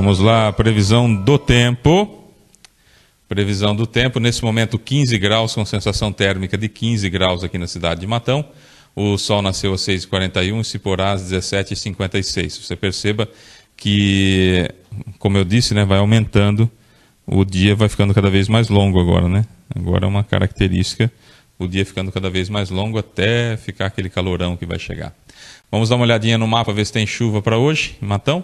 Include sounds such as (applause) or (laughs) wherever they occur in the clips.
Vamos lá, previsão do tempo. Previsão do tempo, nesse momento 15 graus, com sensação térmica de 15 graus aqui na cidade de Matão. O sol nasceu às 6h41 e se porá às 17h56. Você perceba que, como eu disse, né, vai aumentando, o dia vai ficando cada vez mais longo agora, né? Agora é uma característica, o dia ficando cada vez mais longo até ficar aquele calorão que vai chegar. Vamos dar uma olhadinha no mapa, ver se tem chuva para hoje, Matão?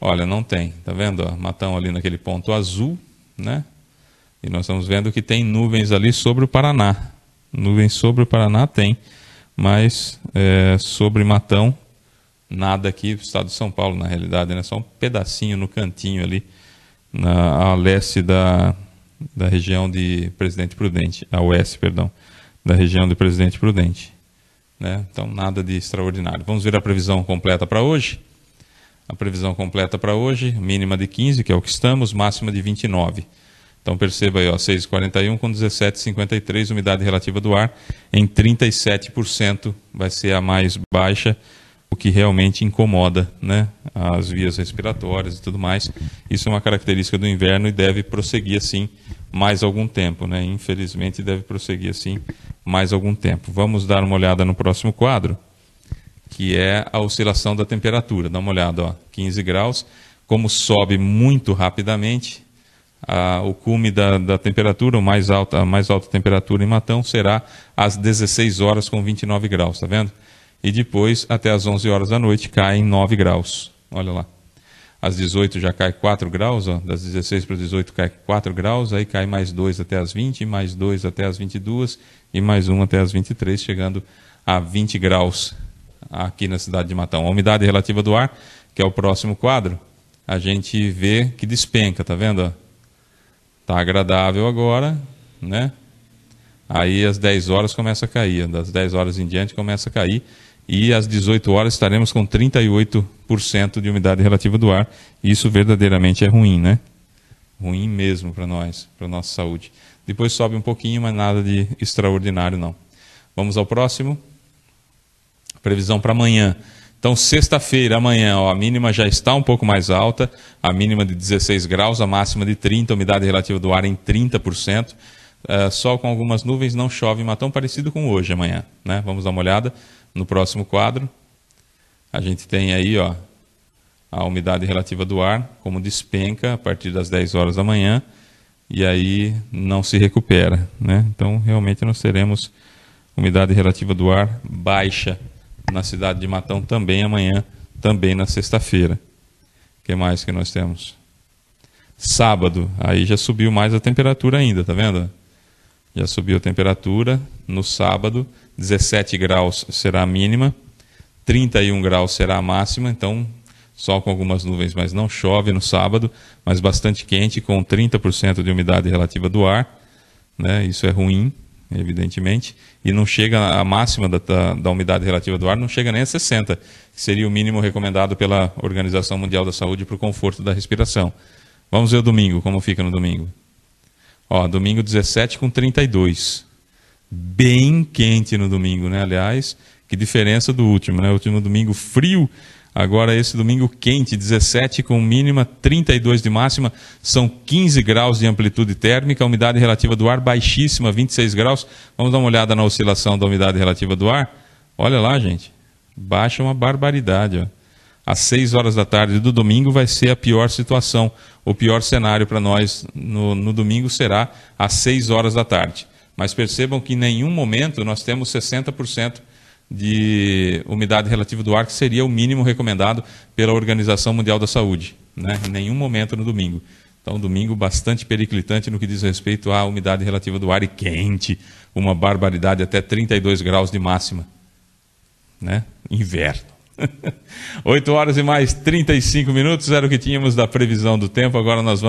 Olha, não tem, tá vendo? Ó, Matão ali naquele ponto azul, né? E nós estamos vendo que tem nuvens ali sobre o Paraná. Nuvens sobre o Paraná tem, mas é, sobre Matão, nada aqui, o estado de São Paulo, na realidade, né? Só um pedacinho no cantinho ali, na, a leste da, da região de Presidente Prudente, a oeste, perdão, da região de Presidente Prudente. Né? Então, nada de extraordinário. Vamos ver a previsão completa para hoje? A previsão completa para hoje, mínima de 15, que é o que estamos, máxima de 29. Então perceba aí, ó, 6,41 com 17,53, umidade relativa do ar em 37%, vai ser a mais baixa, o que realmente incomoda né, as vias respiratórias e tudo mais. Isso é uma característica do inverno e deve prosseguir assim mais algum tempo, né? Infelizmente deve prosseguir assim mais algum tempo. Vamos dar uma olhada no próximo quadro que é a oscilação da temperatura. Dá uma olhada, ó, 15 graus. Como sobe muito rapidamente, a, o cume da, da temperatura, o mais alta, a mais alta temperatura em Matão será às 16 horas com 29 graus, está vendo? E depois, até às 11 horas da noite, cai em 9 graus. Olha lá. Às 18 já cai 4 graus, ó, das 16 para 18 cai 4 graus, aí cai mais 2 até as 20, mais 2 até as 22 e mais 1 até as 23, chegando a 20 graus aqui na cidade de Matão. A umidade relativa do ar, que é o próximo quadro, a gente vê que despenca, tá vendo? Tá agradável agora, né? Aí às 10 horas começa a cair, das 10 horas em diante começa a cair e às 18 horas estaremos com 38% de umidade relativa do ar. Isso verdadeiramente é ruim, né? Ruim mesmo para nós, para nossa saúde. Depois sobe um pouquinho, mas nada de extraordinário não. Vamos ao próximo previsão para amanhã. Então, sexta-feira, amanhã, ó, a mínima já está um pouco mais alta, a mínima de 16 graus, a máxima de 30, a umidade relativa do ar em 30%. Uh, é, sol com algumas nuvens, não chove, mas tão parecido com hoje amanhã. Né? Vamos dar uma olhada no próximo quadro. A gente tem aí ó, a umidade relativa do ar, como despenca a partir das 10 horas da manhã, e aí não se recupera. Né? Então, realmente, nós teremos umidade relativa do ar baixa na cidade de Matão também amanhã, também na sexta-feira. O que mais que nós temos? Sábado, aí já subiu mais a temperatura ainda, tá vendo? Já subiu a temperatura no sábado, 17 graus será a mínima, 31 graus será a máxima, então sol com algumas nuvens, mas não chove no sábado, mas bastante quente, com 30% de umidade relativa do ar, né? Isso é ruim, evidentemente, e não chega a máxima da, da, da, umidade relativa do ar, não chega nem a 60, que seria o mínimo recomendado pela Organização Mundial da Saúde para o conforto da respiração. Vamos ver o domingo, como fica no domingo. Ó, domingo 17 com 32. Bem quente no domingo, né? Aliás, que diferença do último, né? O último domingo frio, Agora, esse domingo quente, 17 com mínima, 32 de máxima, são 15 graus de amplitude térmica, umidade relativa do ar baixíssima, 26 graus. Vamos dar uma olhada na oscilação da umidade relativa do ar? Olha lá, gente, baixa uma barbaridade. Ó. Às 6 horas da tarde do domingo vai ser a pior situação, o pior cenário para nós no, no domingo será às 6 horas da tarde. Mas percebam que em nenhum momento nós temos 60% de umidade relativa do ar, que seria o mínimo recomendado pela Organização Mundial da Saúde. Né? Em nenhum momento no domingo. Então, domingo bastante periclitante no que diz respeito à umidade relativa do ar e quente, uma barbaridade, até 32 graus de máxima. Né? Inverno. 8 (laughs) horas e mais 35 minutos era o que tínhamos da previsão do tempo, agora nós vamos.